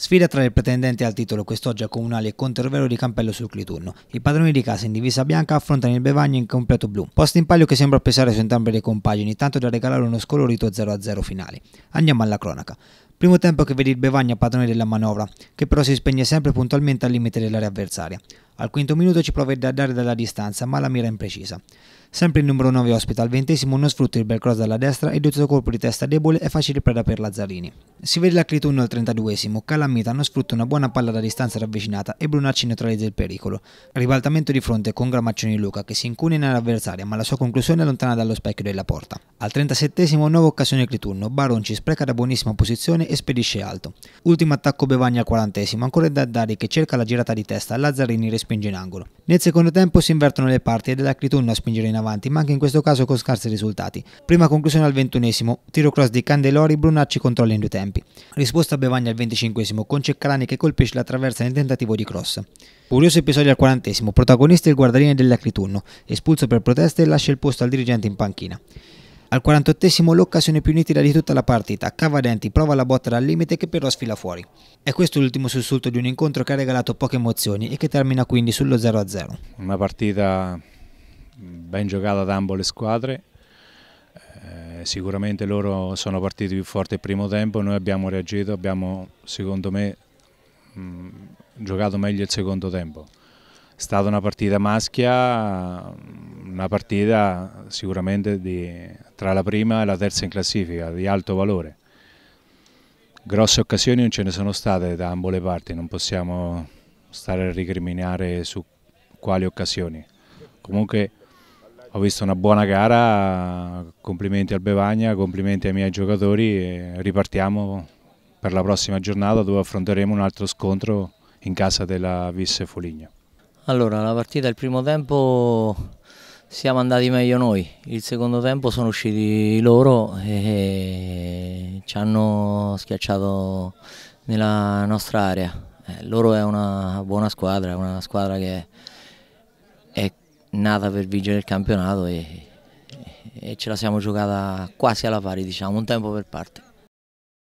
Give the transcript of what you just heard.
Sfida tra le pretendenti al titolo quest'oggi a Comunale e Contervelo di Campello sul Cliturno. I padroni di casa in divisa bianca affrontano il Bevagno in completo blu, posto in palio che sembra pesare su entrambe le compagini, tanto da regalare uno scolorito 0-0 finale. Andiamo alla cronaca. Primo tempo che vedi il Bevagno padrone della manovra, che però si spegne sempre puntualmente al limite dell'area avversaria. Al quinto minuto ci prova a dare dalla distanza, ma la mira è imprecisa. Sempre il numero 9 ospita al ventesimo uno sfrutta il bel cross dalla destra e il colpo di testa debole è facile preda per Lazzarini. Si vede l'acritunno al 32esimo, Calamita non sfrutta una buona palla da distanza ravvicinata e Brunacci neutralizza il pericolo. Ribaltamento di fronte con Gramaccioni Luca che si incunina nell'avversaria ma la sua conclusione è lontana dallo specchio della porta. Al 37esimo nuova occasione Clitunno, Baronci spreca da buonissima posizione e spedisce alto. Ultimo attacco Bevagna al 40esimo, ancora Daddari che cerca la girata di testa, Lazzarini respira spinge in angolo. Nel secondo tempo si invertono le parti ed è la Clitunno a spingere in avanti, ma anche in questo caso con scarsi risultati. Prima conclusione al ventunesimo, tiro cross di Candelori, Brunacci controlla in due tempi. Risposta a Bevagna al venticinquesimo, con Ceccalani che colpisce la traversa nel tentativo di cross. Curioso episodio al quarantesimo, protagonista il guardaline dell'Acritunno, espulso per proteste e lascia il posto al dirigente in panchina. Al 48esimo l'occasione più nitida di tutta la partita, cava denti, prova la botta dal limite che però sfila fuori. E questo è l'ultimo sussulto di un incontro che ha regalato poche emozioni e che termina quindi sullo 0-0. Una partita ben giocata da ambo le squadre, eh, sicuramente loro sono partiti più forti il primo tempo, noi abbiamo reagito, abbiamo secondo me mh, mm, giocato meglio il secondo tempo. È stata una partita maschia, una partita sicuramente di, tra la prima e la terza in classifica, di alto valore. Grosse occasioni non ce ne sono state da ambo le parti, non possiamo stare a ricriminare su quali occasioni. Comunque ho visto una buona gara, complimenti al Bevagna, complimenti ai miei giocatori e ripartiamo per la prossima giornata dove affronteremo un altro scontro in casa della Visse Foligno. Allora, la partita, il primo tempo siamo andati meglio noi. Il secondo tempo sono usciti loro e ci hanno schiacciato nella nostra area. Eh, loro è una buona squadra, una squadra che è nata per vincere il campionato e, e ce la siamo giocata quasi alla pari, diciamo, un tempo per parte.